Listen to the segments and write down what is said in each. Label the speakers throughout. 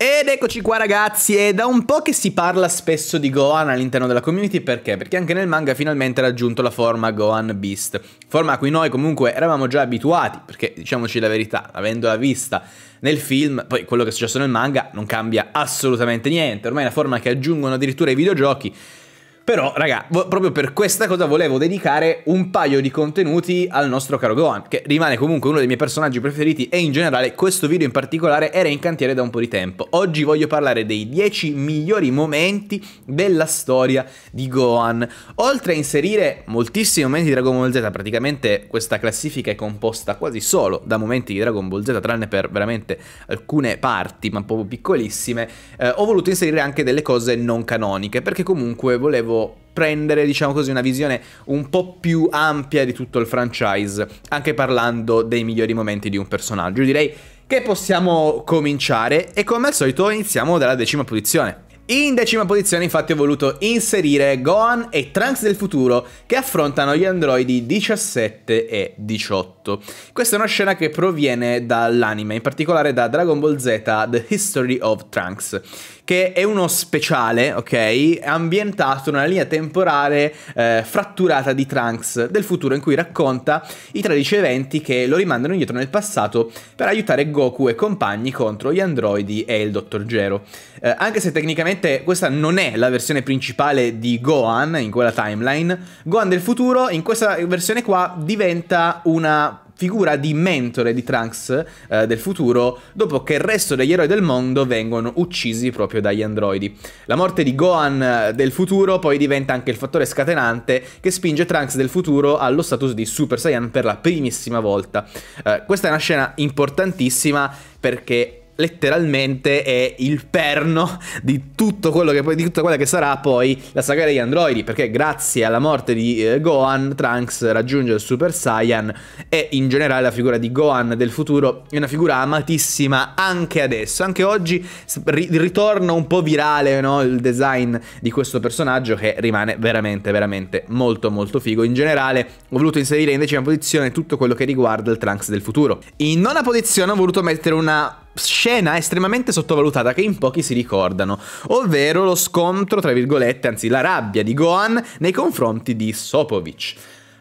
Speaker 1: Ed eccoci qua ragazzi, è da un po' che si parla spesso di Gohan all'interno della community, perché? Perché anche nel manga finalmente ha raggiunto la forma Gohan Beast, forma a cui noi comunque eravamo già abituati, perché diciamoci la verità, avendola vista nel film, poi quello che è successo nel manga non cambia assolutamente niente, ormai è una forma che aggiungono addirittura i videogiochi, però, raga, proprio per questa cosa volevo dedicare un paio di contenuti al nostro caro Gohan, che rimane comunque uno dei miei personaggi preferiti e in generale questo video in particolare era in cantiere da un po' di tempo. Oggi voglio parlare dei 10 migliori momenti della storia di Gohan. Oltre a inserire moltissimi momenti di Dragon Ball Z, praticamente questa classifica è composta quasi solo da momenti di Dragon Ball Z, tranne per veramente alcune parti, ma proprio piccolissime, eh, ho voluto inserire anche delle cose non canoniche, perché comunque volevo prendere, diciamo così, una visione un po' più ampia di tutto il franchise, anche parlando dei migliori momenti di un personaggio. direi che possiamo cominciare e come al solito iniziamo dalla decima posizione. In decima posizione infatti ho voluto inserire Gohan e Trunks del futuro che affrontano gli androidi 17 e 18. Questa è una scena che proviene dall'anime, in particolare da Dragon Ball Z The History of Trunks che è uno speciale, ok? Ambientato nella linea temporale eh, fratturata di Trunks del futuro in cui racconta i 13 eventi che lo rimandano indietro nel passato per aiutare Goku e compagni contro gli androidi e il Dottor Gero. Eh, anche se tecnicamente questa non è la versione principale di Gohan in quella timeline, Gohan del futuro in questa versione qua diventa una figura di mentore di Trunks eh, del futuro dopo che il resto degli eroi del mondo vengono uccisi proprio dagli androidi. La morte di Gohan eh, del futuro poi diventa anche il fattore scatenante che spinge Trunks del futuro allo status di Super Saiyan per la primissima volta. Eh, questa è una scena importantissima perché letteralmente è il perno di, tutto quello che, poi, di tutta quella che sarà poi la saga degli androidi, perché grazie alla morte di eh, Gohan, Trunks raggiunge il Super Saiyan e in generale la figura di Gohan del futuro è una figura amatissima anche adesso, anche oggi ri ritorna un po' virale no? il design di questo personaggio che rimane veramente veramente molto molto figo. In generale ho voluto inserire in decima posizione tutto quello che riguarda il Trunks del futuro. In nona posizione ho voluto mettere una scena estremamente sottovalutata che in pochi si ricordano, ovvero lo scontro, tra virgolette, anzi la rabbia di Gohan nei confronti di Sopovic.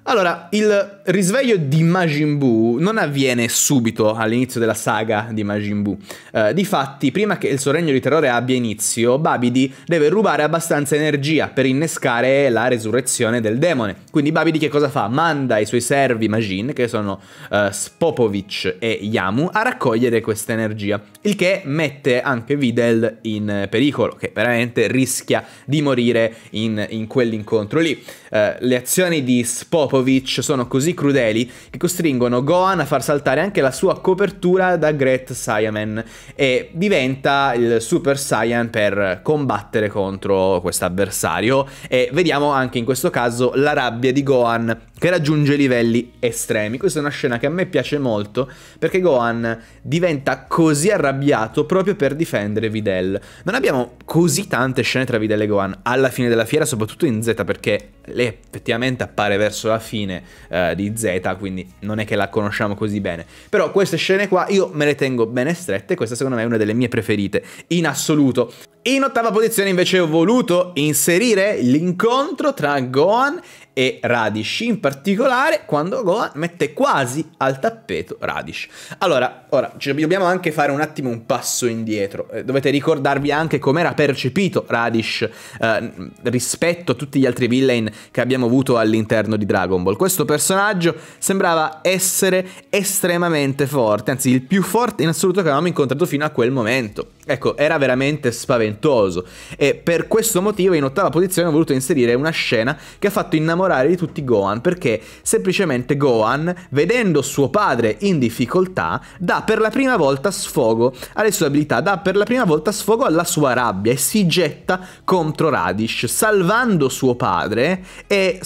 Speaker 1: Allora, il risveglio di Majin Buu non avviene subito all'inizio della saga di Majin Buu. Eh, difatti, prima che il suo regno di terrore abbia inizio, Babidi deve rubare abbastanza energia per innescare la resurrezione del demone. Quindi Babidi che cosa fa? Manda i suoi servi Majin, che sono eh, Spopovic e Yamu, a raccogliere questa energia, il che mette anche Videl in pericolo, che veramente rischia di morire in, in quell'incontro lì. Eh, le azioni di Spopovic Popovic sono così crudeli che costringono Gohan a far saltare anche la sua copertura da Great Saiyaman e diventa il Super Saiyan per combattere contro questo avversario e vediamo anche in questo caso la rabbia di Gohan che raggiunge livelli estremi. Questa è una scena che a me piace molto perché Gohan diventa così arrabbiato proprio per difendere Videl. Non abbiamo così tante scene tra Videl e Gohan alla fine della fiera, soprattutto in Z perché lei effettivamente appare verso la fine uh, di Z, quindi non è che la conosciamo così bene. Però queste scene qua io me le tengo bene strette, questa secondo me è una delle mie preferite in assoluto. In ottava posizione invece ho voluto inserire l'incontro tra Gohan e Radish, in particolare quando Gohan mette quasi al tappeto Radish. Allora, ora ci dobbiamo anche fare un attimo un passo indietro, eh, dovete ricordarvi anche com'era percepito Radish eh, rispetto a tutti gli altri villain che abbiamo avuto all'interno di Dragon Ball. Questo personaggio sembrava essere estremamente forte, anzi il più forte in assoluto che avevamo incontrato fino a quel momento. Ecco, era veramente spaventoso e per questo motivo in ottava posizione ho voluto inserire una scena che ha fatto innamorare innamorare di tutti Gohan perché semplicemente Gohan, vedendo suo padre in difficoltà, dà per la prima volta sfogo alle sue abilità, dà per la prima volta sfogo alla sua rabbia e si getta contro Radish, salvando suo padre e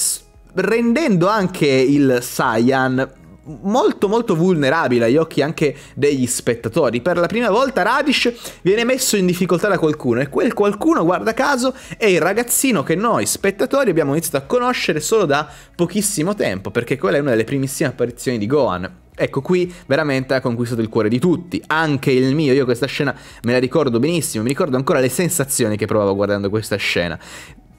Speaker 1: rendendo anche il Saiyan molto molto vulnerabile agli occhi anche degli spettatori. Per la prima volta Radish viene messo in difficoltà da qualcuno e quel qualcuno, guarda caso, è il ragazzino che noi spettatori abbiamo iniziato a conoscere solo da pochissimo tempo, perché quella è una delle primissime apparizioni di Gohan. Ecco, qui veramente ha conquistato il cuore di tutti, anche il mio. Io questa scena me la ricordo benissimo, mi ricordo ancora le sensazioni che provavo guardando questa scena.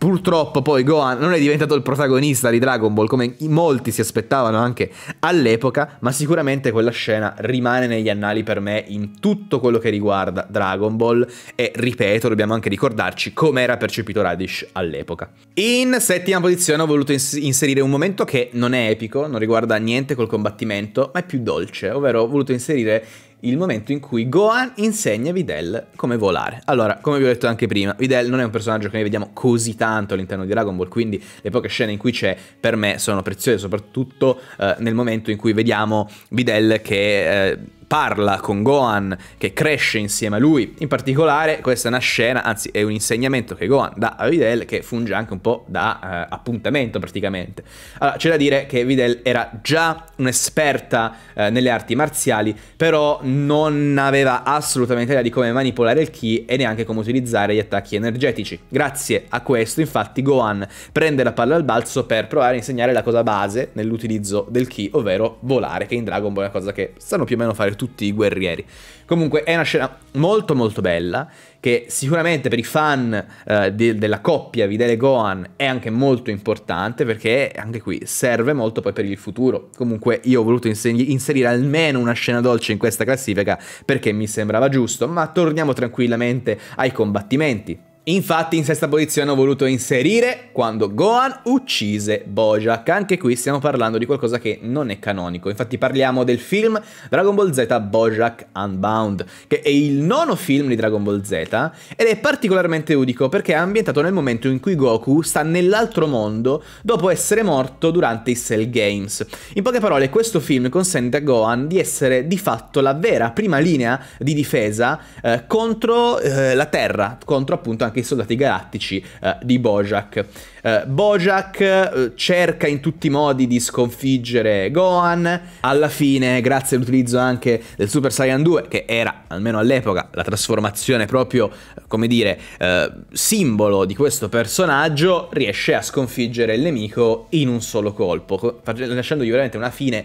Speaker 1: Purtroppo poi Gohan non è diventato il protagonista di Dragon Ball come molti si aspettavano anche all'epoca, ma sicuramente quella scena rimane negli annali per me in tutto quello che riguarda Dragon Ball e ripeto, dobbiamo anche ricordarci com'era percepito Radish all'epoca. In settima posizione ho voluto inserire un momento che non è epico, non riguarda niente col combattimento, ma è più dolce, ovvero ho voluto inserire il momento in cui Gohan insegna a Videl come volare. Allora, come vi ho detto anche prima, Videl non è un personaggio che noi vediamo così tanto all'interno di Dragon Ball, quindi le poche scene in cui c'è per me sono preziose, soprattutto eh, nel momento in cui vediamo Videl che... Eh, parla con Gohan, che cresce insieme a lui. In particolare, questa è una scena, anzi è un insegnamento che Gohan dà a Videl, che funge anche un po' da eh, appuntamento praticamente. Allora, c'è da dire che Videl era già un'esperta eh, nelle arti marziali, però non aveva assolutamente idea di come manipolare il ki e neanche come utilizzare gli attacchi energetici. Grazie a questo, infatti, Gohan prende la palla al balzo per provare a insegnare la cosa base nell'utilizzo del ki, ovvero volare, che in Dragon Ball è una cosa che sanno più o meno fare tutti tutti i guerrieri. Comunque è una scena molto molto bella che sicuramente per i fan uh, eh, di, della coppia Videle Gohan è anche molto importante perché anche qui serve molto poi per il futuro. Comunque io ho voluto inserire almeno una scena dolce in questa classifica perché mi sembrava giusto, ma torniamo tranquillamente ai combattimenti. Infatti in sesta posizione ho voluto inserire quando Gohan uccise Bojack, anche qui stiamo parlando di qualcosa che non è canonico, infatti parliamo del film Dragon Ball Z Bojack Unbound, che è il nono film di Dragon Ball Z ed è particolarmente unico perché è ambientato nel momento in cui Goku sta nell'altro mondo dopo essere morto durante i Cell Games. In poche parole questo film consente a Gohan di essere di fatto la vera prima linea di difesa eh, contro eh, la Terra, contro appunto anche anche i soldati galattici eh, di Bojack. Uh, Bojack uh, cerca in tutti i modi di sconfiggere Gohan. Alla fine, grazie all'utilizzo anche del Super Saiyan 2, che era almeno all'epoca la trasformazione proprio, eh, come dire, uh, simbolo di questo personaggio, riesce a sconfiggere il nemico in un solo colpo, lasciandogli veramente una fine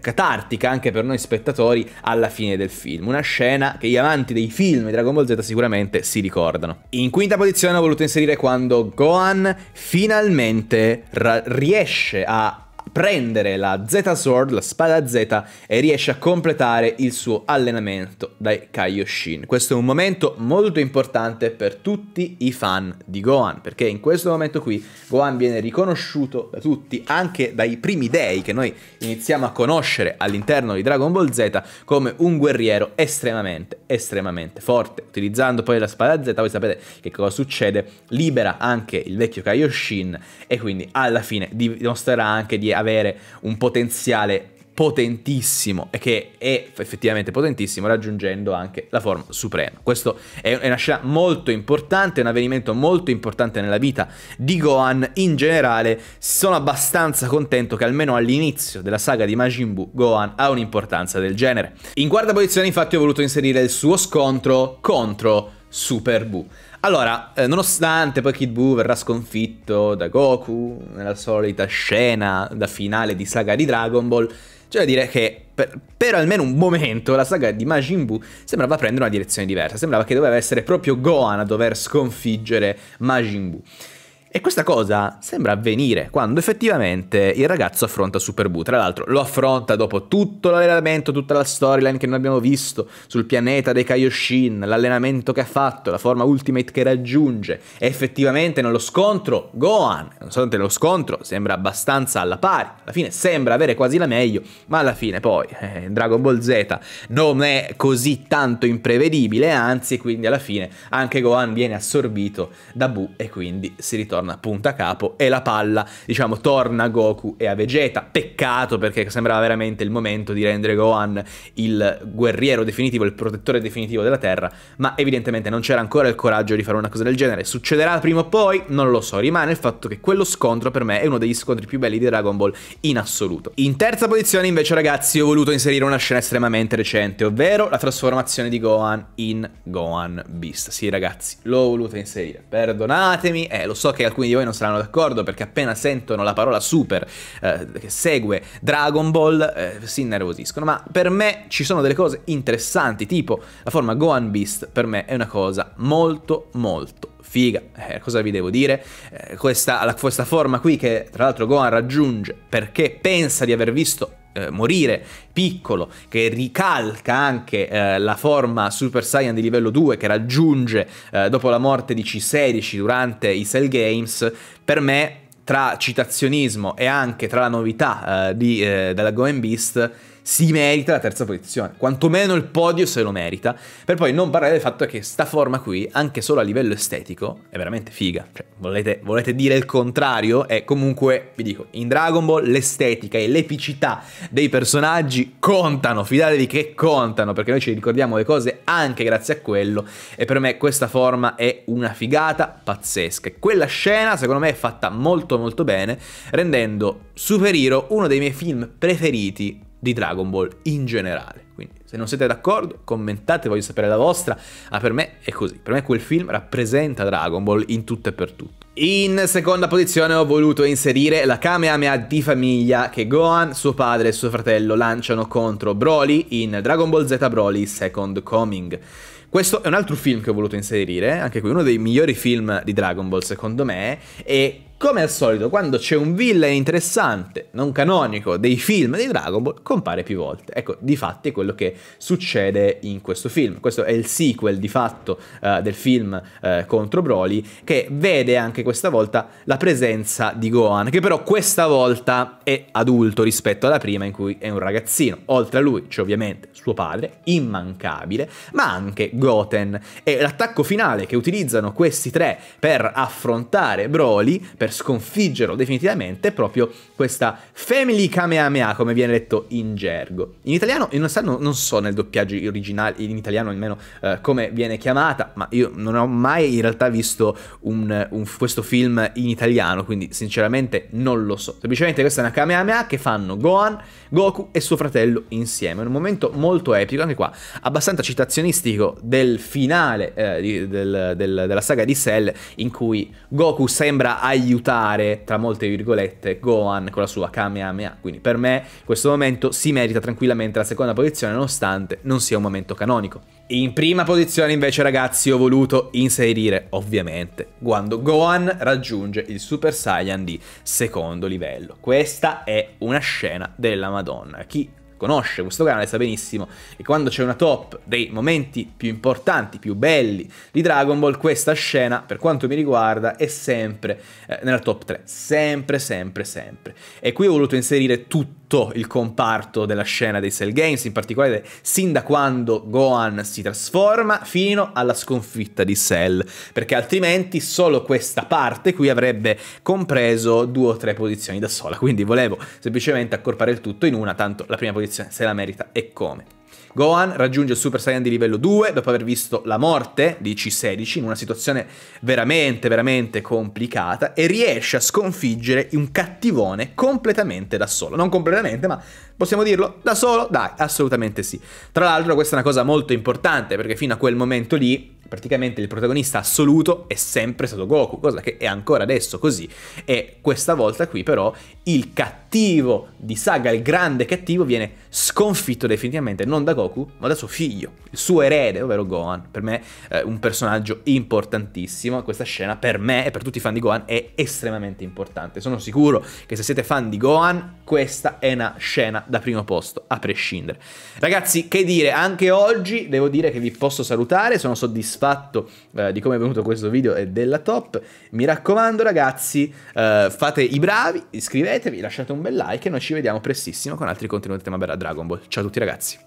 Speaker 1: catartica anche per noi spettatori alla fine del film. Una scena che gli amanti dei film di Dragon Ball Z sicuramente si ricordano. In quinta posizione ho voluto inserire quando Gohan finalmente riesce a prendere la Z Sword, la spada Z, e riesce a completare il suo allenamento dai Kaioshin. Questo è un momento molto importante per tutti i fan di Gohan, perché in questo momento qui Gohan viene riconosciuto da tutti, anche dai primi dei che noi iniziamo a conoscere all'interno di Dragon Ball Z, come un guerriero estremamente, estremamente forte. Utilizzando poi la spada Z, voi sapete che cosa succede, libera anche il vecchio Kaioshin e quindi alla fine dimostrerà anche di avere avere un potenziale potentissimo e che è effettivamente potentissimo raggiungendo anche la forma suprema. Questo è una scena molto importante, un avvenimento molto importante nella vita di Gohan in generale. Sono abbastanza contento che almeno all'inizio della saga di Majin Buu Gohan ha un'importanza del genere. In quarta posizione infatti ho voluto inserire il suo scontro contro Super Buu. Allora, eh, nonostante poi Kid Buu verrà sconfitto da Goku nella solita scena da finale di saga di Dragon Ball, cioè da dire che per, per, almeno un momento la saga di Majin Buu sembrava prendere una direzione diversa, sembrava che doveva essere proprio Gohan a dover sconfiggere Majin Buu. E questa cosa sembra avvenire quando effettivamente il ragazzo affronta Superboo. Tra l'altro lo affronta dopo tutto l'allenamento, tutta la storyline che noi abbiamo visto sul pianeta dei Kaioshin, l'allenamento che ha fatto, la forma ultimate che raggiunge. E effettivamente nello scontro Gohan, nonostante lo scontro sembra abbastanza alla pari, alla fine sembra avere quasi la meglio, ma alla fine poi eh, Dragon Ball Z non è così tanto imprevedibile, anzi quindi alla fine anche Gohan viene assorbito da Boo e quindi si ritorna torna punta capo e la palla, diciamo, torna a Goku e a Vegeta. Peccato perché sembrava veramente il momento di rendere Gohan il guerriero definitivo, il protettore definitivo della Terra, ma evidentemente non c'era ancora il coraggio di fare una cosa del genere. Succederà prima o poi? Non lo so, rimane il fatto che quello scontro per me è uno degli scontri più belli di Dragon Ball in assoluto. In terza posizione invece ragazzi ho voluto inserire una scena estremamente recente, ovvero la trasformazione di Gohan in Gohan Beast. Sì ragazzi, l'ho voluta inserire, perdonatemi, eh lo so che alcuni alcuni di voi non saranno d'accordo perché appena sentono la parola super eh, che segue Dragon Ball eh, si innervosiscono, ma per me ci sono delle cose interessanti, tipo la forma Gohan Beast per me è una cosa molto molto figa, eh, cosa vi devo dire? Eh, questa, la, questa forma qui che tra l'altro Gohan raggiunge perché pensa di aver visto eh, morire piccolo, che ricalca anche eh, la forma Super Saiyan di livello 2 che raggiunge eh, dopo la morte di C16 durante i Cell Games, per me tra citazionismo e anche tra la novità eh, di, eh, della Goen Beast si merita la terza posizione, quantomeno il podio se lo merita, per poi non parlare del fatto che sta forma qui, anche solo a livello estetico, è veramente figa. Cioè, volete, volete dire il contrario? E comunque, vi dico, in Dragon Ball l'estetica e l'epicità dei personaggi contano, fidatevi che contano, perché noi ci ricordiamo le cose anche grazie a quello, e per me questa forma è una figata pazzesca. Quella scena, secondo me, è fatta molto molto bene, rendendo Super Hero uno dei miei film preferiti di Dragon Ball in generale. Quindi se non siete d'accordo commentate, voglio sapere la vostra, ma ah, per me è così, per me quel film rappresenta Dragon Ball in tutto e per tutto. In seconda posizione ho voluto inserire la Kamehameha di famiglia che Gohan, suo padre e suo fratello lanciano contro Broly in Dragon Ball Z Broly Second Coming. Questo è un altro film che ho voluto inserire, anche qui uno dei migliori film di Dragon Ball secondo me, e come al solito, quando c'è un villain interessante, non canonico, dei film di Dragon Ball, compare più volte. Ecco, di fatti è quello che succede in questo film. Questo è il sequel, di fatto, uh, del film uh, contro Broly, che vede anche questa volta la presenza di Gohan, che però questa volta è adulto rispetto alla prima in cui è un ragazzino. Oltre a lui c'è ovviamente suo padre, immancabile, ma anche Goten. E l'attacco finale che utilizzano questi tre per affrontare Broly, per per sconfiggerlo definitivamente proprio questa Family Kamehameha, come viene detto in gergo. In italiano, in non, non so nel doppiaggio originale, in italiano almeno eh, come viene chiamata, ma io non ho mai in realtà visto un, un, questo film in italiano, quindi sinceramente non lo so. Semplicemente questa è una Kamehameha che fanno Gohan, Goku e suo fratello insieme. È un momento molto epico, anche qua, abbastanza citazionistico del finale eh, di, del, del, della saga di Cell, in cui Goku sembra aiutare aiutare, tra molte virgolette, Gohan con la sua Kamehameha. Quindi per me questo momento si merita tranquillamente la seconda posizione, nonostante non sia un momento canonico. In prima posizione invece ragazzi ho voluto inserire ovviamente quando Gohan raggiunge il Super Saiyan di secondo livello. Questa è una scena della Madonna. Chi conosce questo canale sa benissimo che quando c'è una top dei momenti più importanti, più belli di Dragon Ball, questa scena, per quanto mi riguarda, è sempre eh, nella top 3, sempre, sempre, sempre. E qui ho voluto inserire tutti tutto il comparto della scena dei Cell Games, in particolare sin da quando Gohan si trasforma fino alla sconfitta di Cell, perché altrimenti solo questa parte qui avrebbe compreso due o tre posizioni da sola, quindi volevo semplicemente accorpare il tutto in una, tanto la prima posizione se la merita e come. Gohan raggiunge il Super Saiyan di livello 2 dopo aver visto la morte di C16 in una situazione veramente, veramente complicata e riesce a sconfiggere un cattivone completamente da solo. Non completamente, ma possiamo dirlo da solo? Dai, assolutamente sì. Tra l'altro questa è una cosa molto importante perché fino a quel momento lì praticamente il protagonista assoluto è sempre stato Goku, cosa che è ancora adesso così. E questa volta qui però il cattivo di Saga, il grande cattivo, viene sconfitto definitivamente non da Goku, ma da suo figlio, il suo erede, ovvero Gohan. Per me eh, un personaggio importantissimo, questa scena per me e per tutti i fan di Gohan è estremamente importante. Sono sicuro che se siete fan di Gohan, questa è una scena da primo posto, a prescindere. Ragazzi, che dire, anche oggi devo dire che vi posso salutare, sono soddisfatto soddisfatto eh, di come è venuto questo video e della top. Mi raccomando ragazzi, eh, fate i bravi, iscrivetevi, lasciate un bel like e noi ci vediamo prestissimo con altri contenuti tema Bella Dragon Ball. Ciao a tutti ragazzi.